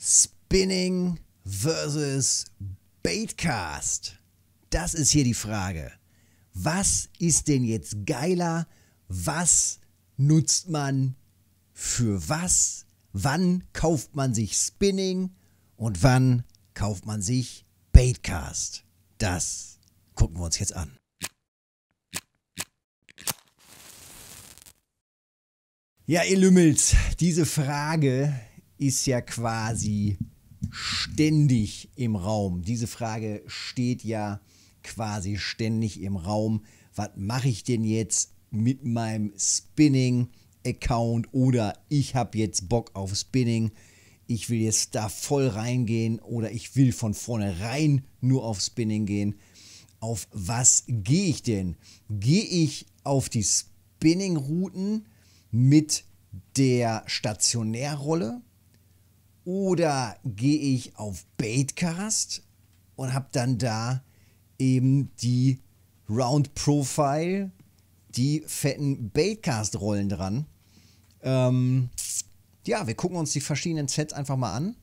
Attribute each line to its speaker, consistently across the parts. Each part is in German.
Speaker 1: Spinning versus Baitcast. Das ist hier die Frage. Was ist denn jetzt geiler? Was nutzt man für was? Wann kauft man sich Spinning und wann kauft man sich Baitcast? Das gucken wir uns jetzt an. Ja, ihr Lümmels, diese Frage, ist ja quasi ständig im Raum. Diese Frage steht ja quasi ständig im Raum. Was mache ich denn jetzt mit meinem Spinning-Account? Oder ich habe jetzt Bock auf Spinning. Ich will jetzt da voll reingehen oder ich will von vornherein nur auf Spinning gehen. Auf was gehe ich denn? Gehe ich auf die Spinning-Routen mit der Stationärrolle? Oder gehe ich auf Baitcast und habe dann da eben die Round Profile, die fetten Baitcast-Rollen dran. Ähm, ja, wir gucken uns die verschiedenen Sets einfach mal an,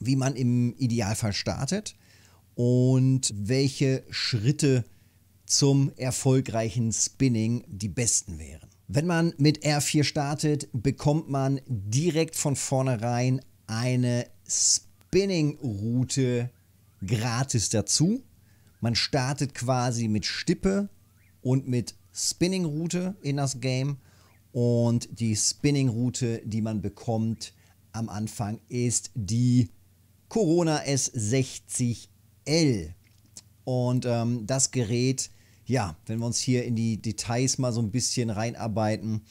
Speaker 1: wie man im Idealfall startet und welche Schritte zum erfolgreichen Spinning die besten wären. Wenn man mit R4 startet, bekommt man direkt von vornherein eine Spinning-Route gratis dazu. Man startet quasi mit Stippe und mit Spinning-Route in das Game. Und die Spinning-Route, die man bekommt am Anfang, ist die Corona S60L. Und ähm, das Gerät, ja, wenn wir uns hier in die Details mal so ein bisschen reinarbeiten,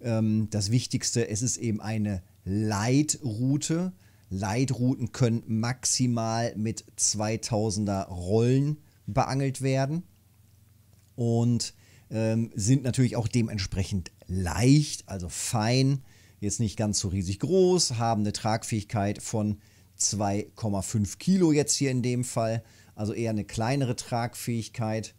Speaker 1: ähm, das Wichtigste, es ist eben eine Leitroute. Leitrouten können maximal mit 2000er Rollen beangelt werden und ähm, sind natürlich auch dementsprechend leicht, also fein, jetzt nicht ganz so riesig groß, haben eine Tragfähigkeit von 2,5 Kilo jetzt hier in dem Fall, also eher eine kleinere Tragfähigkeit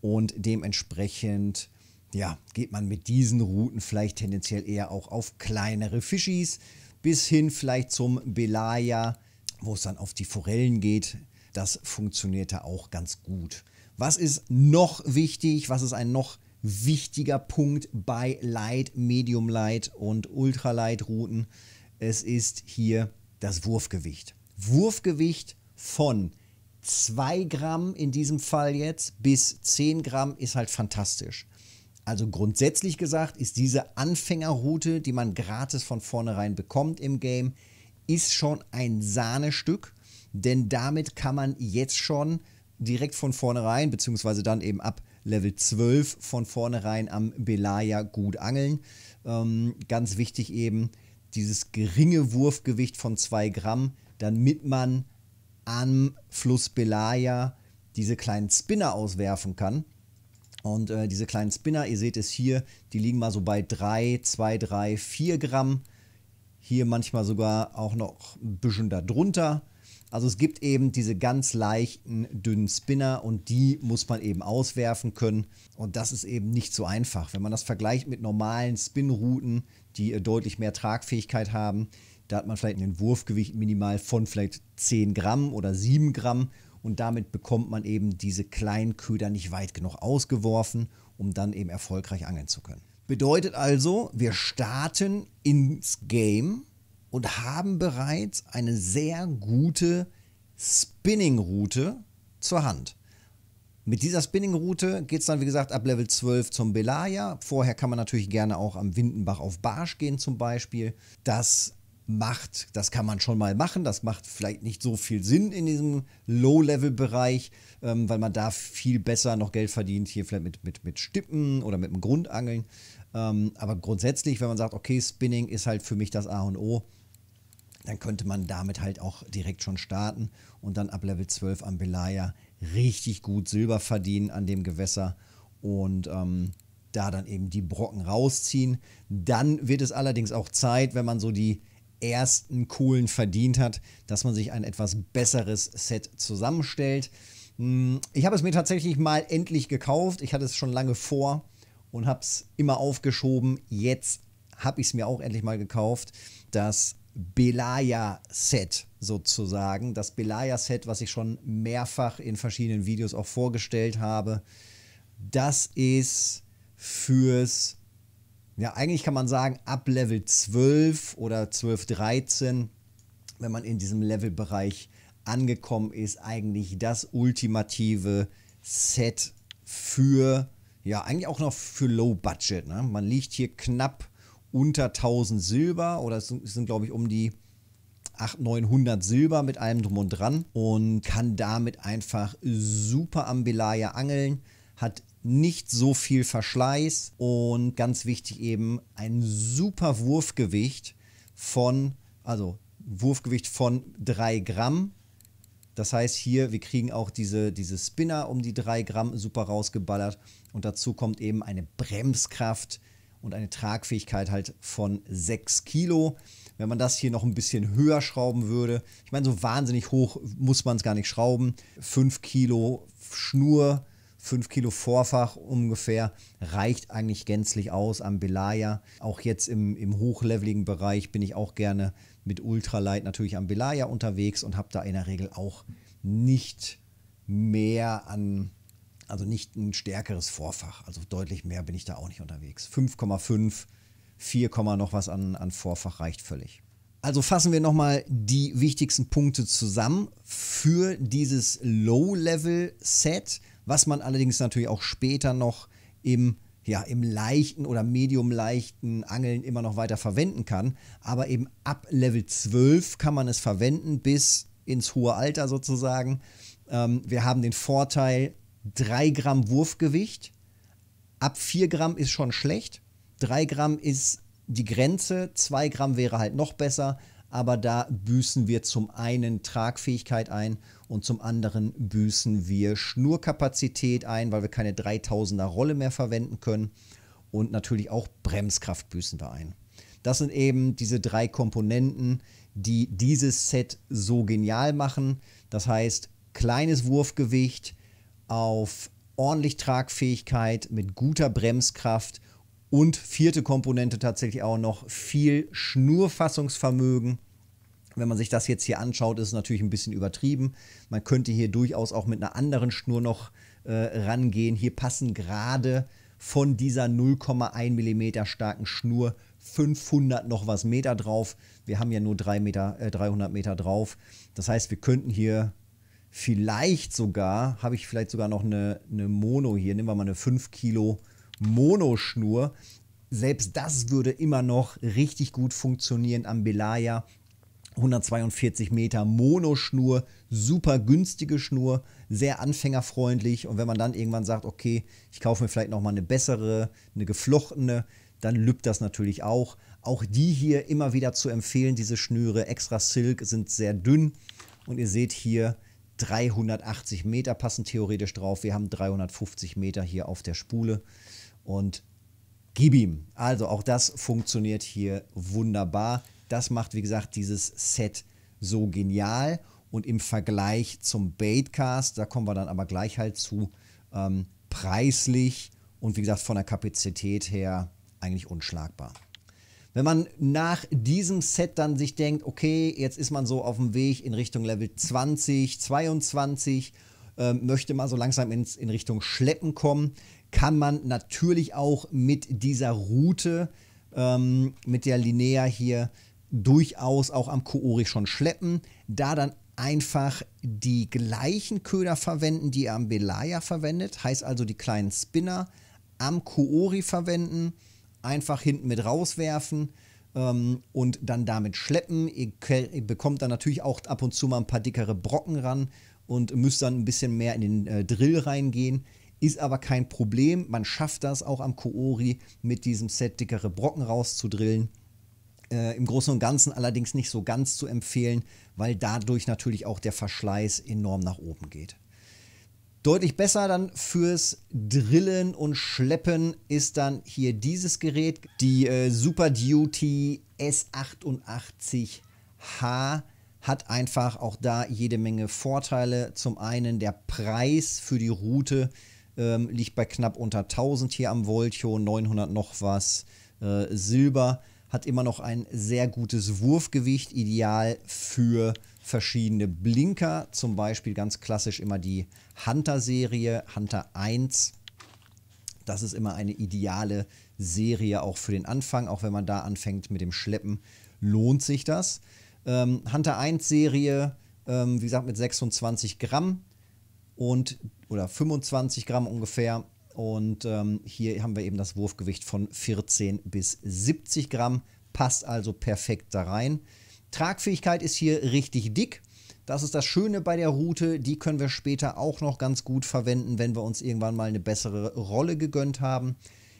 Speaker 1: und dementsprechend ja, geht man mit diesen Routen vielleicht tendenziell eher auch auf kleinere Fischis, bis hin vielleicht zum Belaya, wo es dann auf die Forellen geht. Das funktioniert da auch ganz gut. Was ist noch wichtig? Was ist ein noch wichtiger Punkt bei Light, Medium Light und Ultralight Routen? Es ist hier das Wurfgewicht. Wurfgewicht von 2 Gramm in diesem Fall jetzt bis 10 Gramm ist halt fantastisch. Also grundsätzlich gesagt ist diese Anfängerroute, die man gratis von vornherein bekommt im Game, ist schon ein Sahnestück, denn damit kann man jetzt schon direkt von vornherein, beziehungsweise dann eben ab Level 12 von vornherein am Belaya gut angeln. Ähm, ganz wichtig eben dieses geringe Wurfgewicht von 2 Gramm, damit man am Fluss Belaya diese kleinen Spinner auswerfen kann und äh, diese kleinen Spinner, ihr seht es hier, die liegen mal so bei 3, 2, 3, 4 Gramm. Hier manchmal sogar auch noch ein bisschen darunter. Also es gibt eben diese ganz leichten, dünnen Spinner und die muss man eben auswerfen können. Und das ist eben nicht so einfach. Wenn man das vergleicht mit normalen Spinrouten, die äh, deutlich mehr Tragfähigkeit haben, da hat man vielleicht ein Wurfgewicht minimal von vielleicht 10 Gramm oder 7 Gramm und damit bekommt man eben diese kleinen Köder nicht weit genug ausgeworfen, um dann eben erfolgreich angeln zu können. Bedeutet also, wir starten ins Game und haben bereits eine sehr gute Spinning-Route zur Hand. Mit dieser Spinning-Route geht es dann, wie gesagt, ab Level 12 zum Belaya. Vorher kann man natürlich gerne auch am Windenbach auf Barsch gehen zum Beispiel. Das macht, das kann man schon mal machen, das macht vielleicht nicht so viel Sinn in diesem Low-Level-Bereich, ähm, weil man da viel besser noch Geld verdient, hier vielleicht mit, mit, mit Stippen oder mit dem Grundangeln. Ähm, aber grundsätzlich, wenn man sagt, okay, Spinning ist halt für mich das A und O, dann könnte man damit halt auch direkt schon starten und dann ab Level 12 am Belaya richtig gut Silber verdienen an dem Gewässer und ähm, da dann eben die Brocken rausziehen. Dann wird es allerdings auch Zeit, wenn man so die ersten coolen verdient hat, dass man sich ein etwas besseres Set zusammenstellt. Hm, ich habe es mir tatsächlich mal endlich gekauft. Ich hatte es schon lange vor und habe es immer aufgeschoben. Jetzt habe ich es mir auch endlich mal gekauft. Das Belaya-Set sozusagen. Das Belaya-Set, was ich schon mehrfach in verschiedenen Videos auch vorgestellt habe. Das ist fürs ja, eigentlich kann man sagen, ab Level 12 oder 12, 13, wenn man in diesem Levelbereich angekommen ist, eigentlich das ultimative Set für, ja, eigentlich auch noch für Low Budget. Ne? Man liegt hier knapp unter 1000 Silber oder es sind, sind glaube ich, um die 800, 900 Silber mit allem drum und dran und kann damit einfach super Ambilaya angeln, hat nicht so viel Verschleiß und ganz wichtig eben ein super Wurfgewicht von, also Wurfgewicht von 3 Gramm. Das heißt hier, wir kriegen auch diese, diese Spinner um die 3 Gramm super rausgeballert und dazu kommt eben eine Bremskraft und eine Tragfähigkeit halt von 6 Kilo. Wenn man das hier noch ein bisschen höher schrauben würde, ich meine, so wahnsinnig hoch muss man es gar nicht schrauben. 5 Kilo Schnur, 5 Kilo Vorfach ungefähr reicht eigentlich gänzlich aus am Belaya. Auch jetzt im, im hochleveligen Bereich bin ich auch gerne mit Ultralight natürlich am Belaya unterwegs und habe da in der Regel auch nicht mehr an, also nicht ein stärkeres Vorfach. Also deutlich mehr bin ich da auch nicht unterwegs. 5,5, 4, noch was an, an Vorfach reicht völlig. Also fassen wir nochmal die wichtigsten Punkte zusammen für dieses Low-Level-Set was man allerdings natürlich auch später noch im ja, im leichten oder medium leichten Angeln immer noch weiter verwenden kann. Aber eben ab Level 12 kann man es verwenden bis ins hohe Alter sozusagen. Ähm, wir haben den Vorteil 3 Gramm Wurfgewicht. Ab 4 Gramm ist schon schlecht. 3 Gramm ist die Grenze. 2 Gramm wäre halt noch besser. Aber da büßen wir zum einen Tragfähigkeit ein und zum anderen büßen wir Schnurkapazität ein, weil wir keine 3000er Rolle mehr verwenden können und natürlich auch Bremskraft büßen wir ein. Das sind eben diese drei Komponenten, die dieses Set so genial machen. Das heißt, kleines Wurfgewicht auf ordentlich Tragfähigkeit mit guter Bremskraft und vierte Komponente tatsächlich auch noch viel Schnurfassungsvermögen. Wenn man sich das jetzt hier anschaut, ist es natürlich ein bisschen übertrieben. Man könnte hier durchaus auch mit einer anderen Schnur noch äh, rangehen. Hier passen gerade von dieser 0,1 mm starken Schnur 500 noch was Meter drauf. Wir haben ja nur 3 Meter, äh, 300 Meter drauf. Das heißt, wir könnten hier vielleicht sogar, habe ich vielleicht sogar noch eine, eine Mono hier. Nehmen wir mal eine 5 Kilo Mono-Schnur. Selbst das würde immer noch richtig gut funktionieren am Belaya. 142 Meter Monoschnur, super günstige Schnur, sehr anfängerfreundlich. Und wenn man dann irgendwann sagt, okay, ich kaufe mir vielleicht nochmal eine bessere, eine geflochtene, dann lübt das natürlich auch. Auch die hier immer wieder zu empfehlen, diese Schnüre extra Silk sind sehr dünn. Und ihr seht hier, 380 Meter passen theoretisch drauf. Wir haben 350 Meter hier auf der Spule. Und gib ihm. Also auch das funktioniert hier wunderbar. Das macht, wie gesagt, dieses Set so genial. Und im Vergleich zum Baitcast, da kommen wir dann aber gleich halt zu, ähm, preislich und wie gesagt von der Kapazität her eigentlich unschlagbar. Wenn man nach diesem Set dann sich denkt, okay, jetzt ist man so auf dem Weg in Richtung Level 20, 22, äh, möchte mal so langsam ins, in Richtung Schleppen kommen, kann man natürlich auch mit dieser Route, ähm, mit der Linea hier durchaus auch am Koori schon schleppen, da dann einfach die gleichen Köder verwenden, die er am Belaya verwendet, heißt also die kleinen Spinner am Koori verwenden, einfach hinten mit rauswerfen ähm, und dann damit schleppen. Ihr, ihr, bekommt dann natürlich auch ab und zu mal ein paar dickere Brocken ran und müsst dann ein bisschen mehr in den äh, Drill reingehen. Ist aber kein Problem, man schafft das auch am Koori mit diesem Set dickere Brocken rauszudrillen äh, im Großen und Ganzen allerdings nicht so ganz zu empfehlen, weil dadurch natürlich auch der Verschleiß enorm nach oben geht. Deutlich besser dann fürs Drillen und Schleppen ist dann hier dieses Gerät, die äh, Super Duty S88H hat einfach auch da jede Menge Vorteile. Zum einen der Preis für die Route ähm, liegt bei knapp unter 1000 hier am Voltio, 900 noch was äh, Silber hat immer noch ein sehr gutes Wurfgewicht, ideal für verschiedene Blinker, zum Beispiel ganz klassisch immer die Hunter-Serie, Hunter 1. Das ist immer eine ideale Serie auch für den Anfang, auch wenn man da anfängt mit dem Schleppen, lohnt sich das. Ähm, Hunter 1 Serie, ähm, wie gesagt, mit 26 Gramm und oder 25 Gramm ungefähr und ähm, hier haben wir eben das Wurfgewicht von 14 bis 70 Gramm. Passt also perfekt da rein. Tragfähigkeit ist hier richtig dick. Das ist das Schöne bei der Route. Die können wir später auch noch ganz gut verwenden, wenn wir uns irgendwann mal eine bessere Rolle gegönnt haben.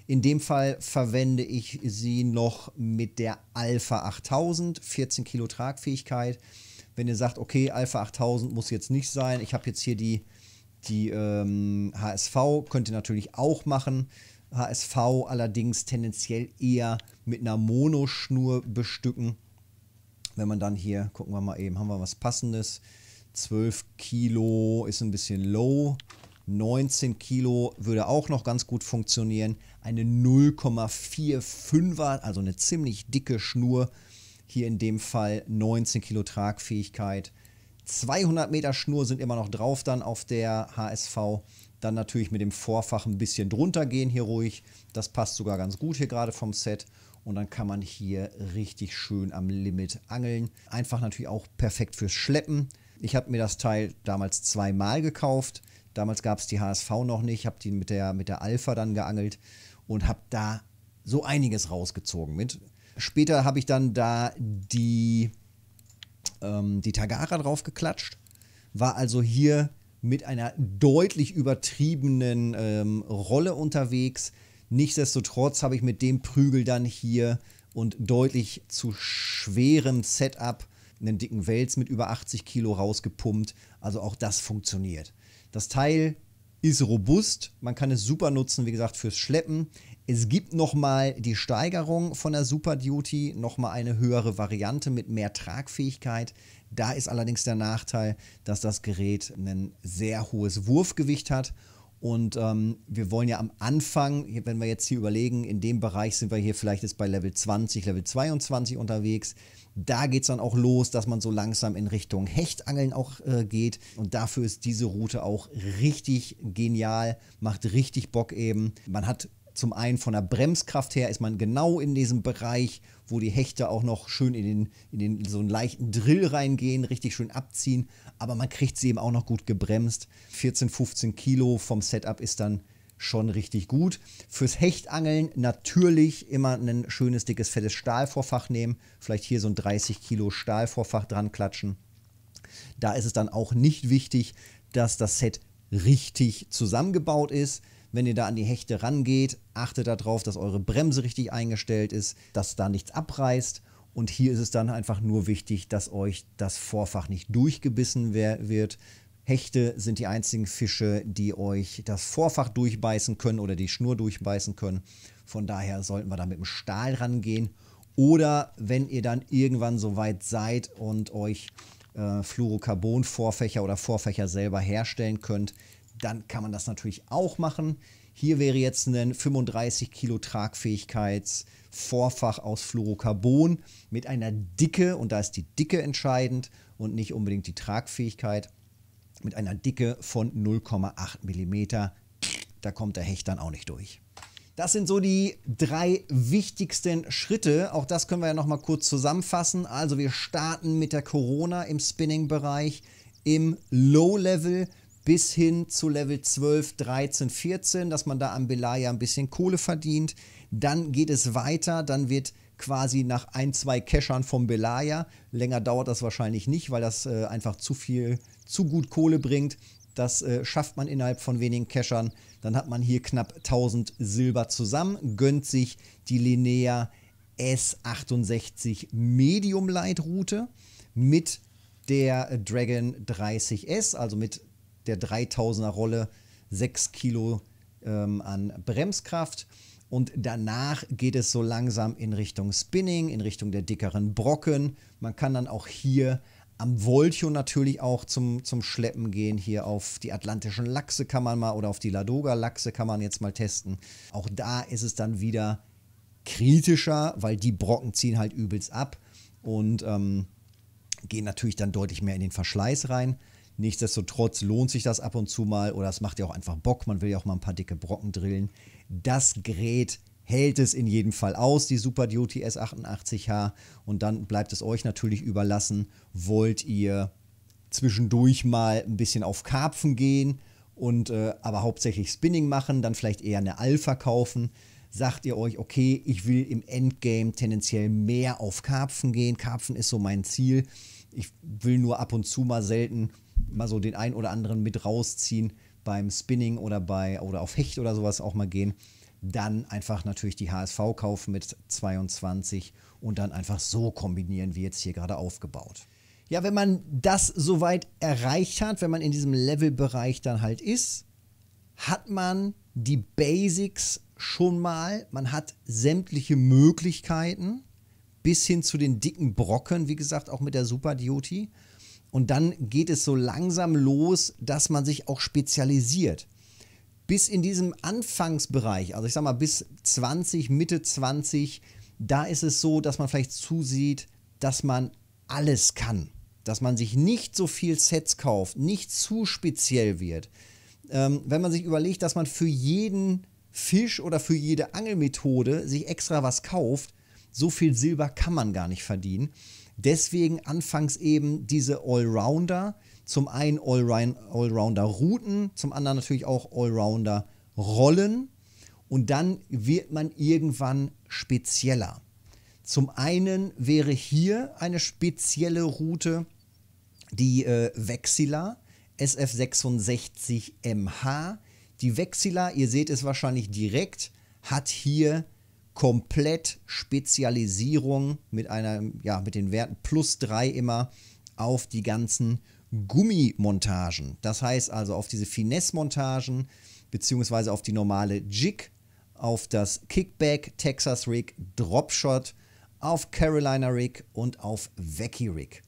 Speaker 1: In dem Fall verwende ich sie noch mit der Alpha 8000, 14 Kilo Tragfähigkeit. Wenn ihr sagt, okay, Alpha 8000 muss jetzt nicht sein, ich habe jetzt hier die die ähm, HSV könnte natürlich auch machen. HSV allerdings tendenziell eher mit einer Monoschnur bestücken. Wenn man dann hier, gucken wir mal eben, haben wir was passendes. 12 Kilo ist ein bisschen low. 19 Kilo würde auch noch ganz gut funktionieren. Eine 0,45er, also eine ziemlich dicke Schnur. Hier in dem Fall 19 Kilo Tragfähigkeit 200 Meter Schnur sind immer noch drauf dann auf der HSV. Dann natürlich mit dem Vorfach ein bisschen drunter gehen hier ruhig. Das passt sogar ganz gut hier gerade vom Set. Und dann kann man hier richtig schön am Limit angeln. Einfach natürlich auch perfekt fürs Schleppen. Ich habe mir das Teil damals zweimal gekauft. Damals gab es die HSV noch nicht. Habe die mit der, mit der Alpha dann geangelt und habe da so einiges rausgezogen mit. Später habe ich dann da die ähm, die Tagara draufgeklatscht. War also hier mit einer deutlich übertriebenen ähm, Rolle unterwegs. Nichtsdestotrotz habe ich mit dem Prügel dann hier und deutlich zu schwerem Setup einen dicken Wels mit über 80 Kilo rausgepumpt. Also auch das funktioniert. Das Teil ist robust, man kann es super nutzen, wie gesagt, fürs Schleppen. Es gibt nochmal die Steigerung von der Super Duty, nochmal eine höhere Variante mit mehr Tragfähigkeit. Da ist allerdings der Nachteil, dass das Gerät ein sehr hohes Wurfgewicht hat. Und ähm, wir wollen ja am Anfang, wenn wir jetzt hier überlegen, in dem Bereich sind wir hier vielleicht jetzt bei Level 20, Level 22 unterwegs. Da geht es dann auch los, dass man so langsam in Richtung Hechtangeln auch äh, geht. Und dafür ist diese Route auch richtig genial, macht richtig Bock eben. Man hat zum einen von der Bremskraft her ist man genau in diesem Bereich, wo die Hechte auch noch schön in, den, in den, so einen leichten Drill reingehen, richtig schön abziehen. Aber man kriegt sie eben auch noch gut gebremst. 14, 15 Kilo vom Setup ist dann schon richtig gut. Fürs Hechtangeln natürlich immer ein schönes, dickes, fettes Stahlvorfach nehmen. Vielleicht hier so ein 30 Kilo Stahlvorfach dran klatschen. Da ist es dann auch nicht wichtig, dass das Set richtig zusammengebaut ist. Wenn ihr da an die Hechte rangeht, achtet darauf, dass eure Bremse richtig eingestellt ist, dass da nichts abreißt. Und hier ist es dann einfach nur wichtig, dass euch das Vorfach nicht durchgebissen wird. Hechte sind die einzigen Fische, die euch das Vorfach durchbeißen können oder die Schnur durchbeißen können. Von daher sollten wir da mit dem Stahl rangehen. Oder wenn ihr dann irgendwann so weit seid und euch äh, Fluorocarbon-Vorfächer oder Vorfächer selber herstellen könnt, dann kann man das natürlich auch machen. Hier wäre jetzt ein 35 Kilo Tragfähigkeitsvorfach aus Fluorocarbon mit einer Dicke, und da ist die Dicke entscheidend und nicht unbedingt die Tragfähigkeit, mit einer Dicke von 0,8 mm. Da kommt der Hecht dann auch nicht durch. Das sind so die drei wichtigsten Schritte. Auch das können wir ja nochmal kurz zusammenfassen. Also wir starten mit der Corona im Spinning-Bereich im Low-Level bis hin zu Level 12, 13, 14, dass man da am Belaya ein bisschen Kohle verdient. Dann geht es weiter, dann wird quasi nach ein, zwei Keschern vom Belaya, länger dauert das wahrscheinlich nicht, weil das äh, einfach zu viel, zu gut Kohle bringt. Das äh, schafft man innerhalb von wenigen Keschern. Dann hat man hier knapp 1000 Silber zusammen, gönnt sich die Linnea S68 Medium Light Route mit der Dragon 30S, also mit der 3000er Rolle 6 Kilo ähm, an Bremskraft. Und danach geht es so langsam in Richtung Spinning, in Richtung der dickeren Brocken. Man kann dann auch hier am Voltio natürlich auch zum, zum Schleppen gehen. Hier auf die atlantischen Lachse kann man mal oder auf die Ladoga-Lachse kann man jetzt mal testen. Auch da ist es dann wieder kritischer, weil die Brocken ziehen halt übelst ab und ähm, gehen natürlich dann deutlich mehr in den Verschleiß rein. Nichtsdestotrotz lohnt sich das ab und zu mal oder es macht ja auch einfach Bock. Man will ja auch mal ein paar dicke Brocken drillen. Das Gerät hält es in jedem Fall aus, die Super Duty S88H. Und dann bleibt es euch natürlich überlassen. Wollt ihr zwischendurch mal ein bisschen auf Karpfen gehen und äh, aber hauptsächlich Spinning machen, dann vielleicht eher eine Alpha kaufen sagt ihr euch, okay, ich will im Endgame tendenziell mehr auf Karpfen gehen. Karpfen ist so mein Ziel. Ich will nur ab und zu mal selten mal so den einen oder anderen mit rausziehen beim Spinning oder bei oder auf Hecht oder sowas auch mal gehen. Dann einfach natürlich die HSV kaufen mit 22 und dann einfach so kombinieren, wie jetzt hier gerade aufgebaut. Ja, wenn man das soweit erreicht hat, wenn man in diesem Levelbereich dann halt ist, hat man die Basics schon mal. Man hat sämtliche Möglichkeiten bis hin zu den dicken Brocken, wie gesagt, auch mit der Super Duty. Und dann geht es so langsam los, dass man sich auch spezialisiert. Bis in diesem Anfangsbereich, also ich sag mal bis 20, Mitte 20, da ist es so, dass man vielleicht zusieht, dass man alles kann. Dass man sich nicht so viel Sets kauft, nicht zu speziell wird. Ähm, wenn man sich überlegt, dass man für jeden Fisch oder für jede Angelmethode sich extra was kauft, so viel Silber kann man gar nicht verdienen. Deswegen anfangs eben diese Allrounder, zum einen Allrounder-Routen, zum anderen natürlich auch Allrounder-Rollen. Und dann wird man irgendwann spezieller. Zum einen wäre hier eine spezielle Route die äh, Vexila SF66MH. Die Vexila, ihr seht es wahrscheinlich direkt, hat hier komplett Spezialisierung mit einer, ja, mit den Werten plus 3 immer auf die ganzen Gummimontagen. Das heißt also auf diese Finesse-Montagen, beziehungsweise auf die normale Jig, auf das Kickback, Texas Rig, Dropshot, auf Carolina Rig und auf Vecchi Rig.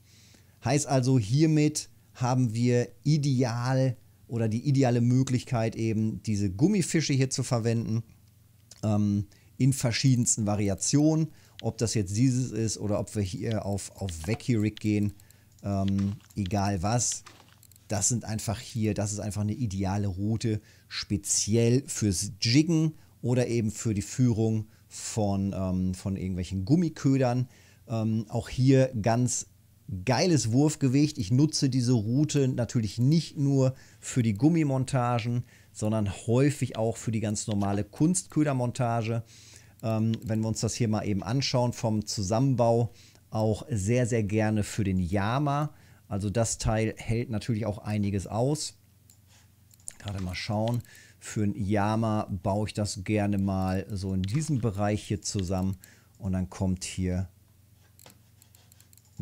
Speaker 1: Heißt also, hiermit haben wir ideal oder die ideale Möglichkeit eben diese Gummifische hier zu verwenden. Ähm, in verschiedensten Variationen. Ob das jetzt dieses ist oder ob wir hier auf, auf Vacurig gehen, ähm, egal was. Das sind einfach hier, das ist einfach eine ideale Route, speziell fürs Jiggen oder eben für die Führung von, ähm, von irgendwelchen Gummiködern. Ähm, auch hier ganz Geiles Wurfgewicht. Ich nutze diese Route natürlich nicht nur für die Gummimontagen, sondern häufig auch für die ganz normale Kunstködermontage. Ähm, wenn wir uns das hier mal eben anschauen vom Zusammenbau, auch sehr, sehr gerne für den Yama. Also das Teil hält natürlich auch einiges aus. Gerade mal schauen. Für ein Yama baue ich das gerne mal so in diesem Bereich hier zusammen. Und dann kommt hier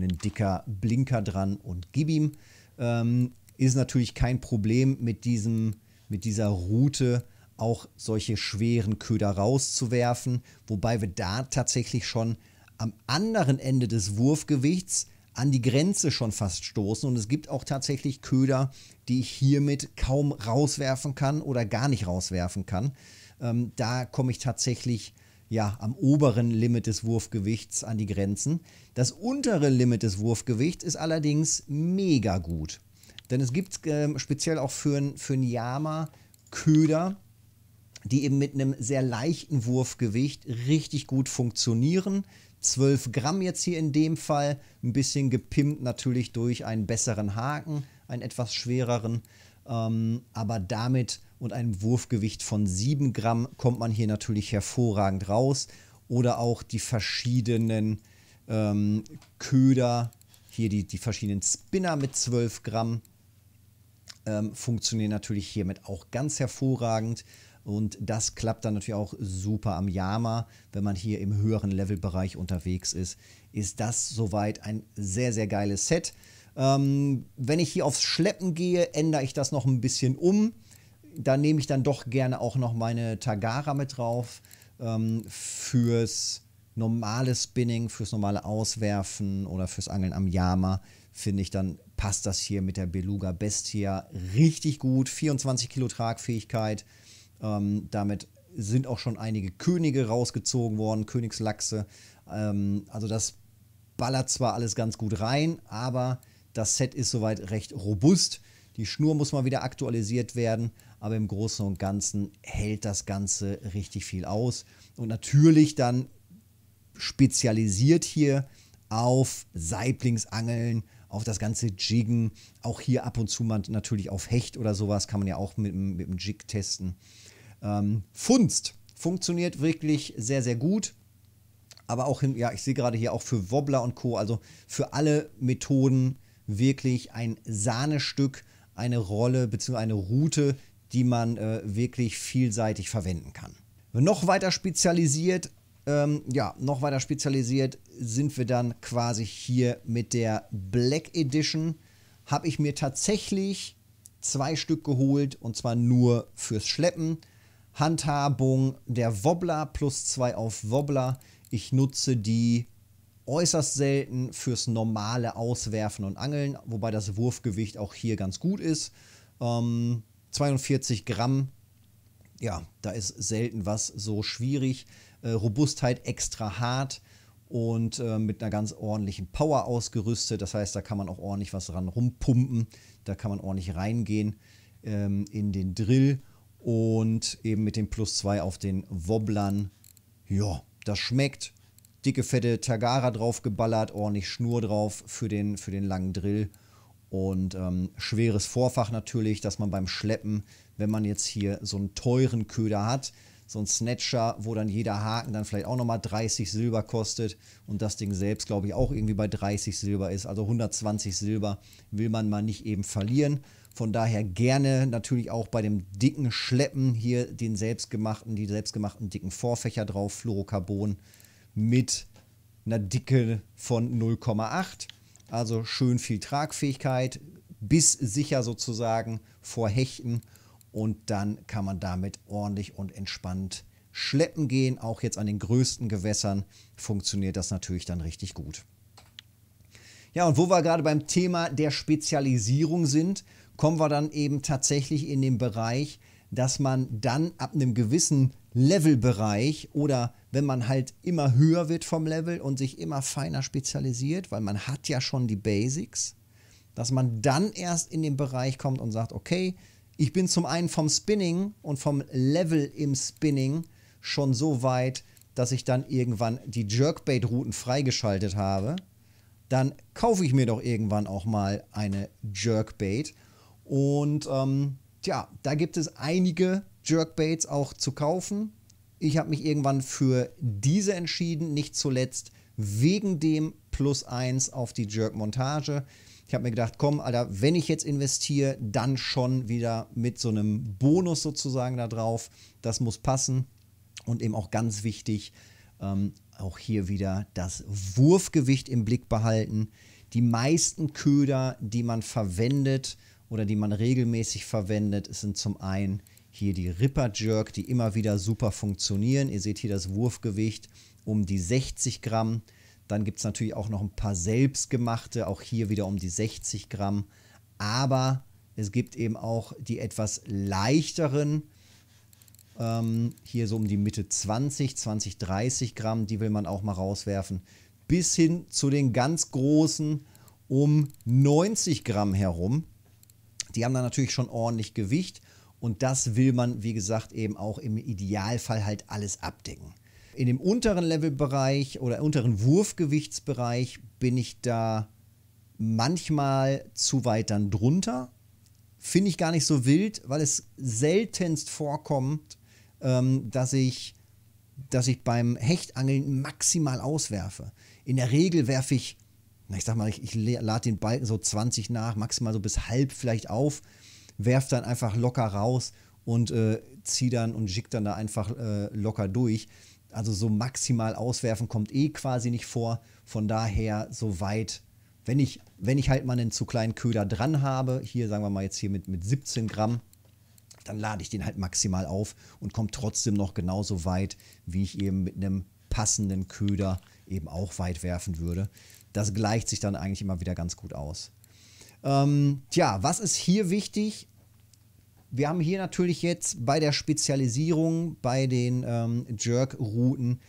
Speaker 1: ein dicker Blinker dran und gib ihm. Ähm, ist natürlich kein Problem mit, diesem, mit dieser Route auch solche schweren Köder rauszuwerfen, wobei wir da tatsächlich schon am anderen Ende des Wurfgewichts an die Grenze schon fast stoßen und es gibt auch tatsächlich Köder, die ich hiermit kaum rauswerfen kann oder gar nicht rauswerfen kann. Ähm, da komme ich tatsächlich ja, am oberen Limit des Wurfgewichts an die Grenzen. Das untere Limit des Wurfgewichts ist allerdings mega gut. Denn es gibt äh, speziell auch für einen für Yama Köder, die eben mit einem sehr leichten Wurfgewicht richtig gut funktionieren. 12 Gramm jetzt hier in dem Fall, ein bisschen gepimpt natürlich durch einen besseren Haken, einen etwas schwereren, ähm, aber damit und einem Wurfgewicht von 7 Gramm kommt man hier natürlich hervorragend raus. Oder auch die verschiedenen ähm, Köder, hier die, die verschiedenen Spinner mit 12 Gramm ähm, funktionieren natürlich hiermit auch ganz hervorragend. Und das klappt dann natürlich auch super am Yama. Wenn man hier im höheren Levelbereich unterwegs ist, ist das soweit ein sehr, sehr geiles Set. Ähm, wenn ich hier aufs Schleppen gehe, ändere ich das noch ein bisschen um da nehme ich dann doch gerne auch noch meine Tagara mit drauf ähm, fürs normale Spinning, fürs normale Auswerfen oder fürs Angeln am Yama. Finde ich, dann passt das hier mit der Beluga Bestia richtig gut. 24 Kilo Tragfähigkeit. Ähm, damit sind auch schon einige Könige rausgezogen worden, Königslachse. Ähm, also das ballert zwar alles ganz gut rein, aber das Set ist soweit recht robust. Die Schnur muss mal wieder aktualisiert werden aber im Großen und Ganzen hält das Ganze richtig viel aus. Und natürlich dann spezialisiert hier auf Saiblingsangeln, auf das ganze Jiggen, auch hier ab und zu man natürlich auf Hecht oder sowas, kann man ja auch mit, mit dem Jig testen. Ähm, Funst funktioniert wirklich sehr, sehr gut. Aber auch, ja, ich sehe gerade hier auch für Wobbler und Co., also für alle Methoden wirklich ein Sahnestück, eine Rolle bzw. eine Route, die man äh, wirklich vielseitig verwenden kann. Noch weiter spezialisiert, ähm, ja, noch weiter spezialisiert sind wir dann quasi hier mit der Black Edition. Habe ich mir tatsächlich zwei Stück geholt und zwar nur fürs Schleppen. Handhabung der Wobbler plus zwei auf Wobbler. Ich nutze die äußerst selten fürs normale Auswerfen und Angeln, wobei das Wurfgewicht auch hier ganz gut ist. Ähm, 42 Gramm, ja, da ist selten was so schwierig. Äh, Robustheit extra hart und äh, mit einer ganz ordentlichen Power ausgerüstet. Das heißt, da kann man auch ordentlich was dran rumpumpen. Da kann man ordentlich reingehen ähm, in den Drill und eben mit dem Plus 2 auf den Wobblern. Ja, das schmeckt. Dicke, fette Tagara drauf geballert, ordentlich Schnur drauf für den, für den langen Drill. Und ähm, schweres Vorfach natürlich, dass man beim Schleppen, wenn man jetzt hier so einen teuren Köder hat, so ein Snatcher, wo dann jeder Haken dann vielleicht auch nochmal 30 Silber kostet und das Ding selbst, glaube ich, auch irgendwie bei 30 Silber ist. Also 120 Silber will man mal nicht eben verlieren. Von daher gerne natürlich auch bei dem dicken Schleppen hier den selbstgemachten, die selbstgemachten dicken Vorfächer drauf, Fluorocarbon mit einer Dicke von 0,8 also schön viel Tragfähigkeit, bis sicher sozusagen vor Hechten und dann kann man damit ordentlich und entspannt schleppen gehen. Auch jetzt an den größten Gewässern funktioniert das natürlich dann richtig gut. Ja, und wo wir gerade beim Thema der Spezialisierung sind, kommen wir dann eben tatsächlich in den Bereich dass man dann ab einem gewissen Levelbereich oder wenn man halt immer höher wird vom Level und sich immer feiner spezialisiert, weil man hat ja schon die Basics, dass man dann erst in den Bereich kommt und sagt, okay, ich bin zum einen vom Spinning und vom Level im Spinning schon so weit, dass ich dann irgendwann die Jerkbait-Routen freigeschaltet habe. Dann kaufe ich mir doch irgendwann auch mal eine Jerkbait. Und ähm, Tja, da gibt es einige Jerkbaits auch zu kaufen. Ich habe mich irgendwann für diese entschieden, nicht zuletzt wegen dem Plus 1 auf die Jerk-Montage. Ich habe mir gedacht, komm, Alter, wenn ich jetzt investiere, dann schon wieder mit so einem Bonus sozusagen da drauf. Das muss passen. Und eben auch ganz wichtig, ähm, auch hier wieder das Wurfgewicht im Blick behalten. Die meisten Köder, die man verwendet, oder die man regelmäßig verwendet, sind zum einen hier die Ripper Jerk, die immer wieder super funktionieren. Ihr seht hier das Wurfgewicht um die 60 Gramm. Dann gibt es natürlich auch noch ein paar selbstgemachte, auch hier wieder um die 60 Gramm. Aber es gibt eben auch die etwas leichteren, ähm, hier so um die Mitte 20, 20, 30 Gramm, die will man auch mal rauswerfen. Bis hin zu den ganz großen um 90 Gramm herum. Die haben dann natürlich schon ordentlich Gewicht und das will man, wie gesagt, eben auch im Idealfall halt alles abdecken. In dem unteren Levelbereich oder unteren Wurfgewichtsbereich bin ich da manchmal zu weit dann drunter. Finde ich gar nicht so wild, weil es seltenst vorkommt, ähm, dass, ich, dass ich beim Hechtangeln maximal auswerfe. In der Regel werfe ich na, ich sag mal, ich, ich lade den Balken so 20 nach, maximal so bis halb vielleicht auf, werf dann einfach locker raus und äh, zieh dann und schick dann da einfach äh, locker durch. Also so maximal auswerfen kommt eh quasi nicht vor. Von daher so weit, wenn ich, wenn ich halt mal einen zu kleinen Köder dran habe, hier sagen wir mal jetzt hier mit, mit 17 Gramm, dann lade ich den halt maximal auf und komme trotzdem noch genauso weit, wie ich eben mit einem passenden Köder eben auch weit werfen würde das gleicht sich dann eigentlich immer wieder ganz gut aus. Ähm, tja, was ist hier wichtig? Wir haben hier natürlich jetzt bei der Spezialisierung, bei den ähm, Jerk-Routen,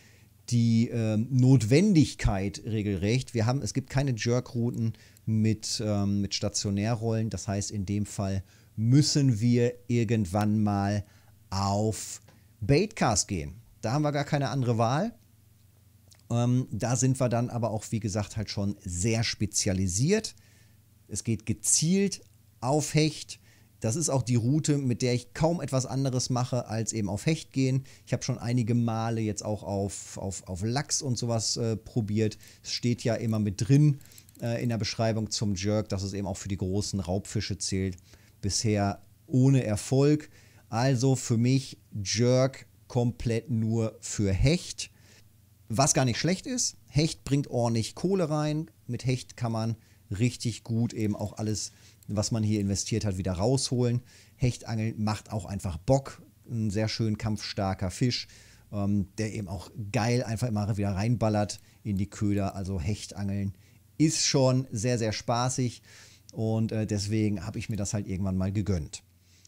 Speaker 1: die ähm, Notwendigkeit regelrecht. Wir haben, es gibt keine Jerk-Routen mit, ähm, mit Stationärrollen. Das heißt, in dem Fall müssen wir irgendwann mal auf Baitcast gehen. Da haben wir gar keine andere Wahl. Ähm, da sind wir dann aber auch, wie gesagt, halt schon sehr spezialisiert. Es geht gezielt auf Hecht. Das ist auch die Route, mit der ich kaum etwas anderes mache, als eben auf Hecht gehen. Ich habe schon einige Male jetzt auch auf, auf, auf Lachs und sowas äh, probiert. Es steht ja immer mit drin äh, in der Beschreibung zum Jerk, dass es eben auch für die großen Raubfische zählt. Bisher ohne Erfolg. Also für mich Jerk komplett nur für Hecht. Was gar nicht schlecht ist, Hecht bringt ordentlich Kohle rein. Mit Hecht kann man richtig gut eben auch alles, was man hier investiert hat, wieder rausholen. Hechtangeln macht auch einfach Bock. Ein sehr schön kampfstarker Fisch, ähm, der eben auch geil einfach immer wieder reinballert in die Köder. Also Hechtangeln ist schon sehr, sehr spaßig und äh, deswegen habe ich mir das halt irgendwann mal gegönnt.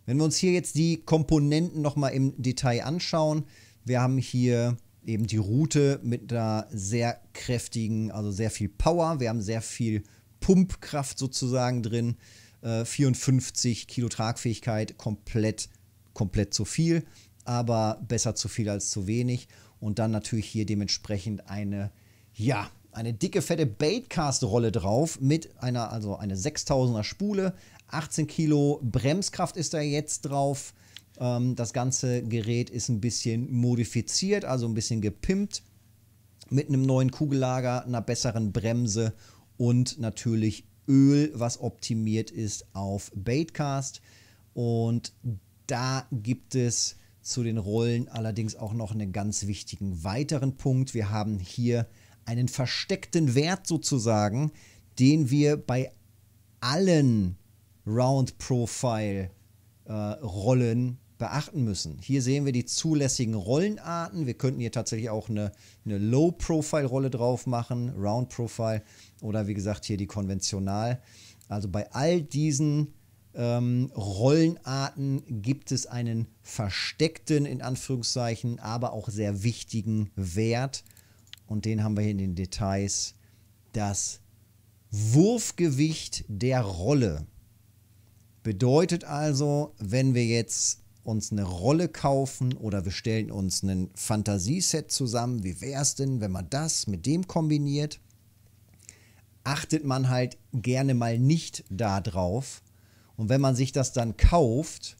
Speaker 1: Wenn wir uns hier jetzt die Komponenten nochmal im Detail anschauen, wir haben hier eben die Route mit einer sehr kräftigen, also sehr viel Power. Wir haben sehr viel Pumpkraft sozusagen drin. Äh, 54 Kilo Tragfähigkeit, komplett, komplett zu viel, aber besser zu viel als zu wenig. Und dann natürlich hier dementsprechend eine, ja, eine dicke, fette Baitcast-Rolle drauf mit einer, also eine 6000er Spule. 18 Kilo Bremskraft ist da jetzt drauf. Ähm, das ganze Gerät ist ein bisschen modifiziert, also ein bisschen gepimpt mit einem neuen Kugellager, einer besseren Bremse und natürlich Öl, was optimiert ist auf Baitcast. Und da gibt es zu den Rollen allerdings auch noch einen ganz wichtigen weiteren Punkt. Wir haben hier einen versteckten Wert sozusagen, den wir bei allen Round Profile äh, Rollen beachten müssen. Hier sehen wir die zulässigen Rollenarten. Wir könnten hier tatsächlich auch eine, eine Low-Profile-Rolle drauf machen, Round-Profile oder wie gesagt hier die konventional. Also bei all diesen ähm, Rollenarten gibt es einen versteckten, in Anführungszeichen, aber auch sehr wichtigen Wert. Und den haben wir hier in den Details. Das Wurfgewicht der Rolle. Bedeutet also, wenn wir jetzt uns eine Rolle kaufen oder wir stellen uns ein Fantasieset zusammen. Wie wäre es denn, wenn man das mit dem kombiniert? Achtet man halt gerne mal nicht darauf. Und wenn man sich das dann kauft,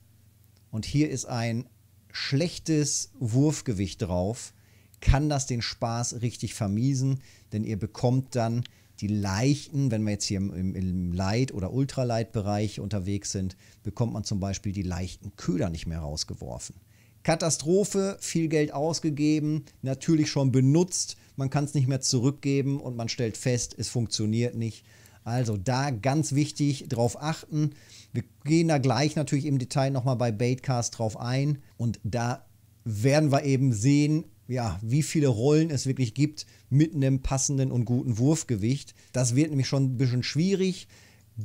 Speaker 1: und hier ist ein schlechtes Wurfgewicht drauf, kann das den Spaß richtig vermiesen, denn ihr bekommt dann die leichten, wenn wir jetzt hier im, im Light- oder Ultralight-Bereich unterwegs sind, bekommt man zum Beispiel die leichten Köder nicht mehr rausgeworfen. Katastrophe, viel Geld ausgegeben, natürlich schon benutzt, man kann es nicht mehr zurückgeben und man stellt fest, es funktioniert nicht. Also da ganz wichtig drauf achten. Wir gehen da gleich natürlich im Detail nochmal bei Baitcast drauf ein und da werden wir eben sehen, ja, wie viele Rollen es wirklich gibt mit einem passenden und guten Wurfgewicht. Das wird nämlich schon ein bisschen schwierig.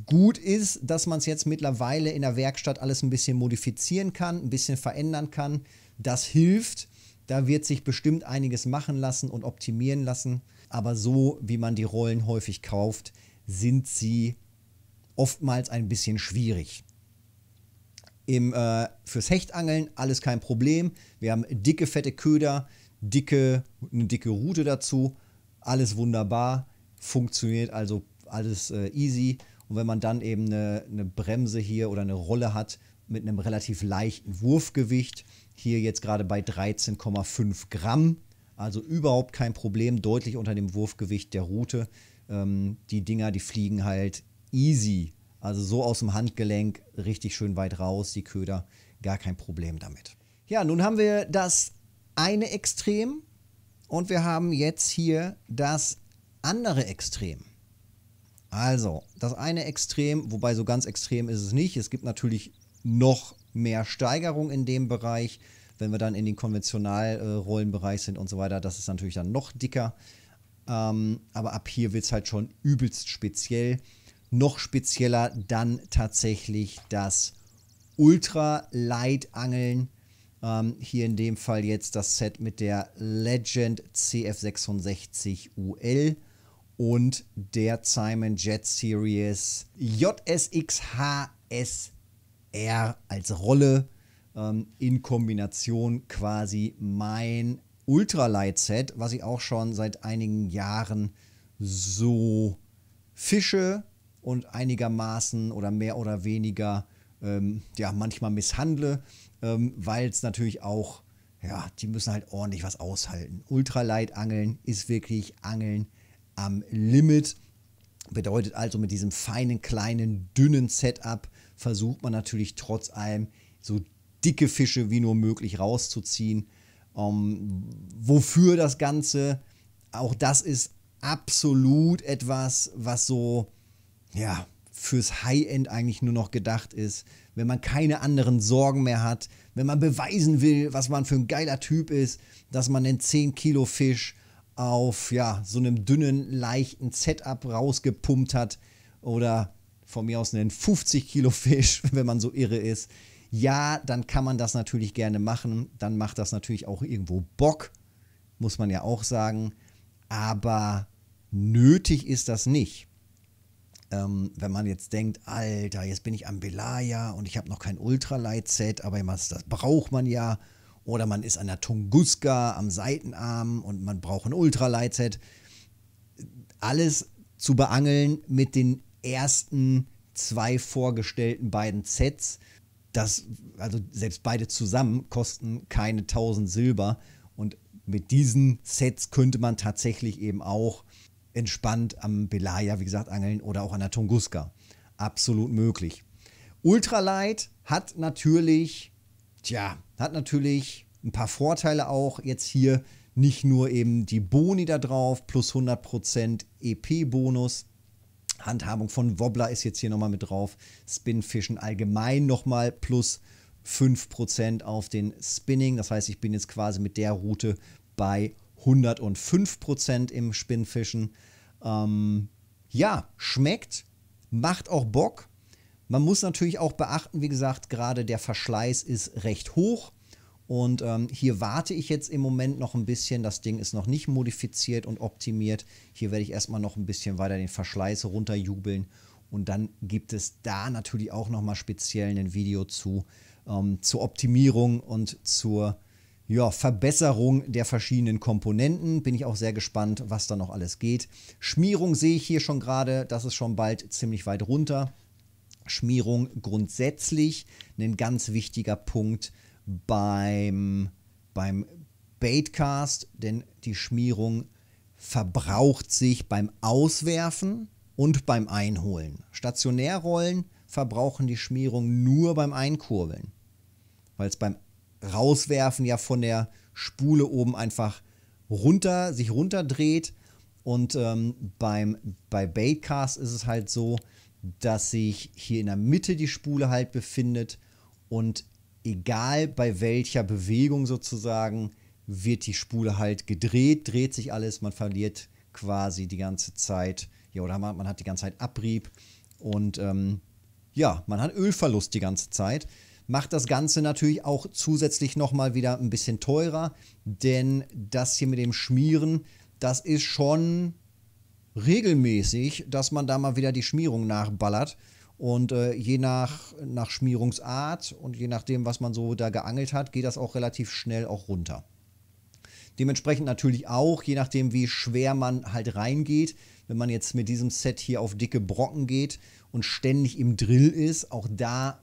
Speaker 1: Gut ist, dass man es jetzt mittlerweile in der Werkstatt alles ein bisschen modifizieren kann, ein bisschen verändern kann. Das hilft. Da wird sich bestimmt einiges machen lassen und optimieren lassen. Aber so, wie man die Rollen häufig kauft, sind sie oftmals ein bisschen schwierig. Im, äh, fürs Hechtangeln alles kein Problem. Wir haben dicke, fette Köder, dicke, eine dicke Route dazu. Alles wunderbar, funktioniert also alles äh, easy. Und wenn man dann eben eine, eine Bremse hier oder eine Rolle hat mit einem relativ leichten Wurfgewicht, hier jetzt gerade bei 13,5 Gramm, also überhaupt kein Problem, deutlich unter dem Wurfgewicht der Route. Ähm, die Dinger, die fliegen halt easy, also so aus dem Handgelenk, richtig schön weit raus, die Köder, gar kein Problem damit. Ja, nun haben wir das eine Extrem und wir haben jetzt hier das andere Extrem. Also, das eine Extrem, wobei so ganz extrem ist es nicht. Es gibt natürlich noch mehr Steigerung in dem Bereich. Wenn wir dann in den Konventionalrollenbereich sind und so weiter, das ist natürlich dann noch dicker. Ähm, aber ab hier wird es halt schon übelst speziell. Noch spezieller dann tatsächlich das ultra light angeln ähm, hier in dem Fall jetzt das Set mit der Legend CF66 UL und der Simon Jet Series JSXHSR als Rolle ähm, in Kombination quasi mein Ultralight-Set, was ich auch schon seit einigen Jahren so fische und einigermaßen oder mehr oder weniger ähm, ja manchmal misshandle ähm, weil es natürlich auch, ja, die müssen halt ordentlich was aushalten. Ultraleitangeln ist wirklich Angeln am Limit. Bedeutet also mit diesem feinen, kleinen, dünnen Setup versucht man natürlich trotz allem so dicke Fische wie nur möglich rauszuziehen. Ähm, wofür das Ganze? Auch das ist absolut etwas, was so, ja, fürs High-End eigentlich nur noch gedacht ist, wenn man keine anderen Sorgen mehr hat, wenn man beweisen will, was man für ein geiler Typ ist, dass man den 10 Kilo Fisch auf ja, so einem dünnen, leichten Setup rausgepumpt hat oder von mir aus einen 50 Kilo Fisch, wenn man so irre ist. Ja, dann kann man das natürlich gerne machen, dann macht das natürlich auch irgendwo Bock, muss man ja auch sagen, aber nötig ist das nicht ähm, wenn man jetzt denkt, Alter, jetzt bin ich am Belaya und ich habe noch kein Ultralight-Set, aber das braucht man ja. Oder man ist an der Tunguska am Seitenarm und man braucht ein Ultralight-Set. Alles zu beangeln mit den ersten zwei vorgestellten beiden Sets. Das, also selbst beide zusammen kosten keine 1000 Silber. Und mit diesen Sets könnte man tatsächlich eben auch entspannt am Belaya, wie gesagt, angeln oder auch an der Tunguska. Absolut möglich. Ultralight hat natürlich, tja, hat natürlich ein paar Vorteile auch jetzt hier. Nicht nur eben die Boni da drauf, plus 100% EP-Bonus. Handhabung von Wobbler ist jetzt hier nochmal mit drauf. Spinfischen allgemein nochmal plus 5% auf den Spinning. Das heißt, ich bin jetzt quasi mit der Route bei 105 im Spinnfischen. Ähm, ja, schmeckt, macht auch Bock. Man muss natürlich auch beachten, wie gesagt, gerade der Verschleiß ist recht hoch. Und ähm, hier warte ich jetzt im Moment noch ein bisschen. Das Ding ist noch nicht modifiziert und optimiert. Hier werde ich erstmal noch ein bisschen weiter den Verschleiß runterjubeln. Und dann gibt es da natürlich auch nochmal speziell ein Video zu, ähm, zur Optimierung und zur ja, Verbesserung der verschiedenen Komponenten. Bin ich auch sehr gespannt, was da noch alles geht. Schmierung sehe ich hier schon gerade, das ist schon bald ziemlich weit runter. Schmierung grundsätzlich ein ganz wichtiger Punkt beim, beim Baitcast, denn die Schmierung verbraucht sich beim Auswerfen und beim Einholen. Stationärrollen verbrauchen die Schmierung nur beim Einkurbeln, weil es beim Rauswerfen ja von der Spule oben einfach runter, sich runterdreht. Und ähm, beim, bei Baitcast ist es halt so, dass sich hier in der Mitte die Spule halt befindet und egal bei welcher Bewegung sozusagen, wird die Spule halt gedreht, dreht sich alles, man verliert quasi die ganze Zeit, ja, oder man, man hat die ganze Zeit Abrieb und ähm, ja, man hat Ölverlust die ganze Zeit macht das Ganze natürlich auch zusätzlich nochmal wieder ein bisschen teurer, denn das hier mit dem Schmieren, das ist schon regelmäßig, dass man da mal wieder die Schmierung nachballert. Und äh, je nach, nach Schmierungsart und je nachdem, was man so da geangelt hat, geht das auch relativ schnell auch runter. Dementsprechend natürlich auch, je nachdem, wie schwer man halt reingeht. Wenn man jetzt mit diesem Set hier auf dicke Brocken geht und ständig im Drill ist, auch da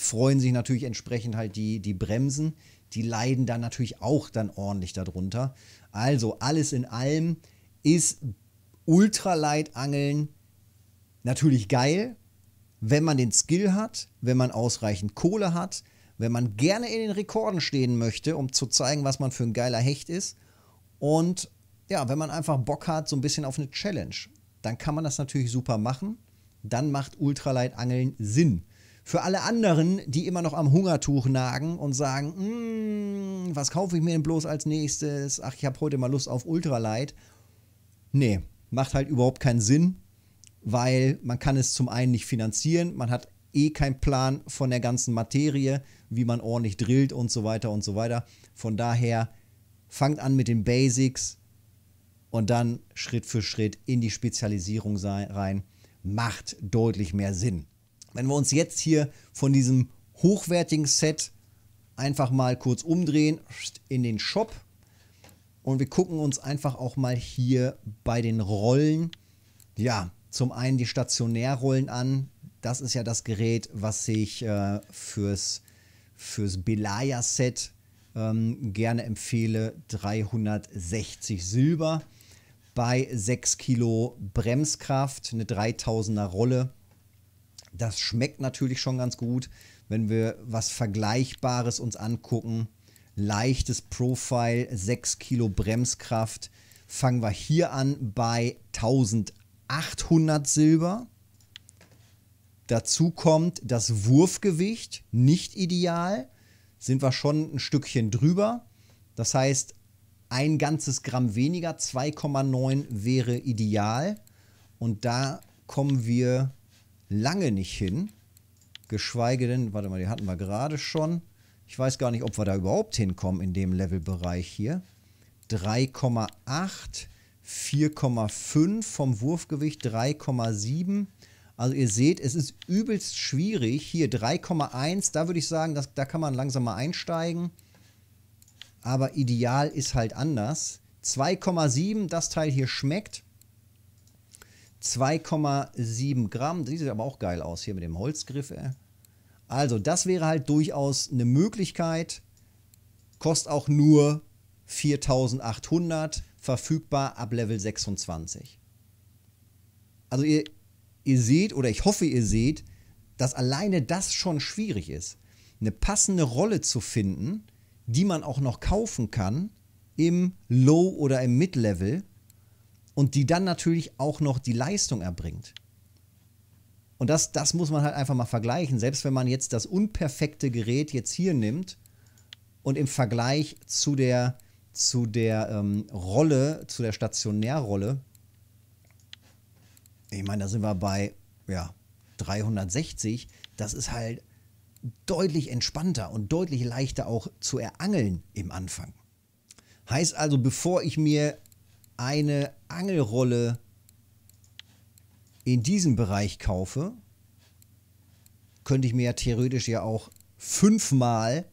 Speaker 1: freuen sich natürlich entsprechend halt die, die Bremsen. Die leiden dann natürlich auch dann ordentlich darunter. Also alles in allem ist Ultraleitangeln natürlich geil, wenn man den Skill hat, wenn man ausreichend Kohle hat, wenn man gerne in den Rekorden stehen möchte, um zu zeigen, was man für ein geiler Hecht ist. Und ja, wenn man einfach Bock hat, so ein bisschen auf eine Challenge, dann kann man das natürlich super machen. Dann macht Ultraleitangeln Sinn. Für alle anderen, die immer noch am Hungertuch nagen und sagen, hm, was kaufe ich mir denn bloß als nächstes? Ach, ich habe heute mal Lust auf Ultralight. Nee, macht halt überhaupt keinen Sinn, weil man kann es zum einen nicht finanzieren, man hat eh keinen Plan von der ganzen Materie, wie man ordentlich drillt und so weiter und so weiter. Von daher fangt an mit den Basics und dann Schritt für Schritt in die Spezialisierung rein. Macht deutlich mehr Sinn. Wenn wir uns jetzt hier von diesem hochwertigen Set einfach mal kurz umdrehen in den Shop und wir gucken uns einfach auch mal hier bei den Rollen, ja, zum einen die Stationärrollen an. Das ist ja das Gerät, was ich äh, fürs, fürs Belaya-Set ähm, gerne empfehle. 360 Silber bei 6 Kilo Bremskraft, eine 3000er Rolle. Das schmeckt natürlich schon ganz gut, wenn wir was Vergleichbares uns angucken. Leichtes Profile, 6 Kilo Bremskraft. Fangen wir hier an bei 1800 Silber. Dazu kommt das Wurfgewicht, nicht ideal. Sind wir schon ein Stückchen drüber. Das heißt, ein ganzes Gramm weniger, 2,9 wäre ideal. Und da kommen wir lange nicht hin. Geschweige denn, warte mal, die hatten wir gerade schon. Ich weiß gar nicht, ob wir da überhaupt hinkommen in dem Levelbereich hier. 3,8, 4,5 vom Wurfgewicht, 3,7. Also ihr seht, es ist übelst schwierig. Hier 3,1, da würde ich sagen, das, da kann man langsam mal einsteigen. Aber ideal ist halt anders. 2,7, das Teil hier schmeckt. 2,7 Gramm. Das sieht aber auch geil aus hier mit dem Holzgriff. Also das wäre halt durchaus eine Möglichkeit. Kostet auch nur 4800, verfügbar ab Level 26. Also ihr, ihr seht, oder ich hoffe ihr seht, dass alleine das schon schwierig ist. Eine passende Rolle zu finden, die man auch noch kaufen kann im Low- oder im Mid-Level, und die dann natürlich auch noch die Leistung erbringt. Und das, das muss man halt einfach mal vergleichen. Selbst wenn man jetzt das unperfekte Gerät jetzt hier nimmt und im Vergleich zu der, zu der ähm, Rolle, zu der Stationärrolle, ich meine, da sind wir bei ja, 360, das ist halt deutlich entspannter und deutlich leichter auch zu erangeln im Anfang. Heißt also, bevor ich mir eine Angelrolle in diesem Bereich kaufe, könnte ich mir ja theoretisch ja auch fünfmal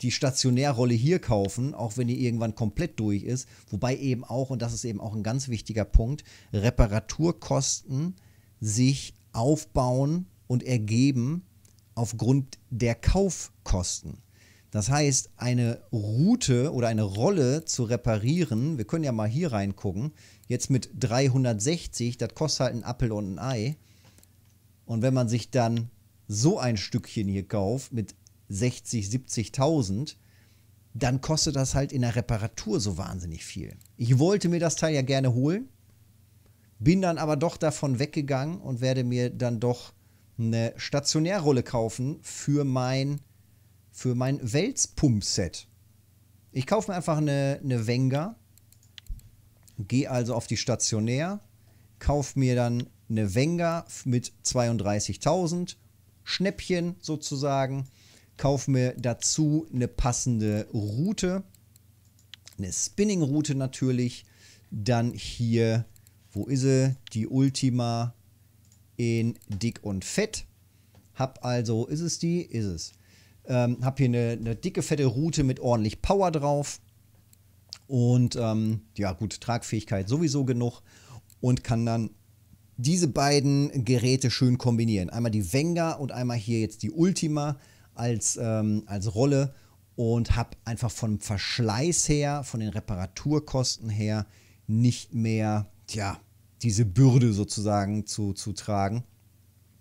Speaker 1: die Stationärrolle hier kaufen, auch wenn die irgendwann komplett durch ist. Wobei eben auch, und das ist eben auch ein ganz wichtiger Punkt, Reparaturkosten sich aufbauen und ergeben aufgrund der Kaufkosten. Das heißt, eine Route oder eine Rolle zu reparieren, wir können ja mal hier reingucken, jetzt mit 360, das kostet halt ein Appel und ein Ei. Und wenn man sich dann so ein Stückchen hier kauft mit 60, 70.000, dann kostet das halt in der Reparatur so wahnsinnig viel. Ich wollte mir das Teil ja gerne holen, bin dann aber doch davon weggegangen und werde mir dann doch eine Stationärrolle kaufen für mein für mein wels set Ich kaufe mir einfach eine, eine Venga, gehe also auf die Stationär, kaufe mir dann eine Venga mit 32.000, Schnäppchen sozusagen, kaufe mir dazu eine passende Route, eine Spinning-Route natürlich, dann hier, wo ist sie, die Ultima in dick und fett, hab also, ist es die? Ist es ähm, habe hier eine, eine, dicke, fette Route mit ordentlich Power drauf. Und ähm, ja, gut, Tragfähigkeit sowieso genug. Und kann dann diese beiden Geräte schön kombinieren. Einmal die Wenger und einmal hier jetzt die Ultima als, ähm, als Rolle. Und habe einfach vom Verschleiß her, von den Reparaturkosten her, nicht mehr, tja, diese Bürde sozusagen zu, zu tragen.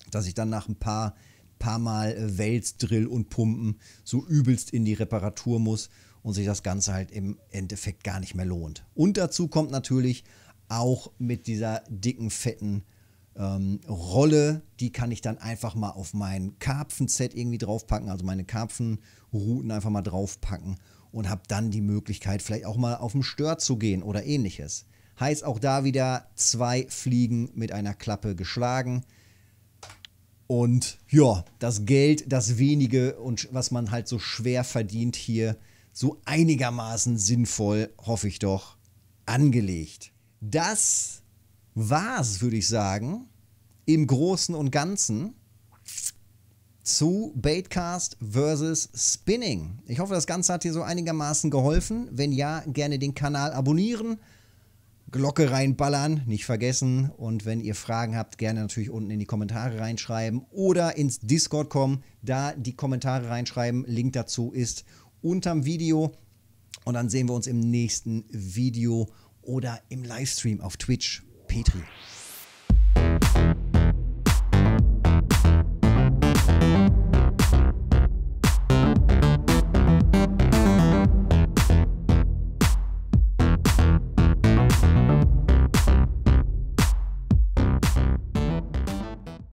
Speaker 1: Dass ich dann nach ein paar paar Mal äh, wälzt, Drill und Pumpen so übelst in die Reparatur muss und sich das Ganze halt im Endeffekt gar nicht mehr lohnt. Und dazu kommt natürlich auch mit dieser dicken, fetten ähm, Rolle, die kann ich dann einfach mal auf mein Karpfen-Set irgendwie draufpacken, also meine Karpfenrouten einfach mal draufpacken und habe dann die Möglichkeit, vielleicht auch mal auf den Stör zu gehen oder ähnliches. Heißt auch da wieder zwei Fliegen mit einer Klappe geschlagen. Und ja, das Geld, das wenige und was man halt so schwer verdient hier, so einigermaßen sinnvoll, hoffe ich doch, angelegt. Das war's, würde ich sagen, im Großen und Ganzen zu Baitcast versus Spinning. Ich hoffe, das Ganze hat dir so einigermaßen geholfen. Wenn ja, gerne den Kanal abonnieren Glocke reinballern, nicht vergessen. Und wenn ihr Fragen habt, gerne natürlich unten in die Kommentare reinschreiben oder ins Discord kommen, da die Kommentare reinschreiben. Link dazu ist unterm Video. Und dann sehen wir uns im nächsten Video oder im Livestream auf Twitch. Petri.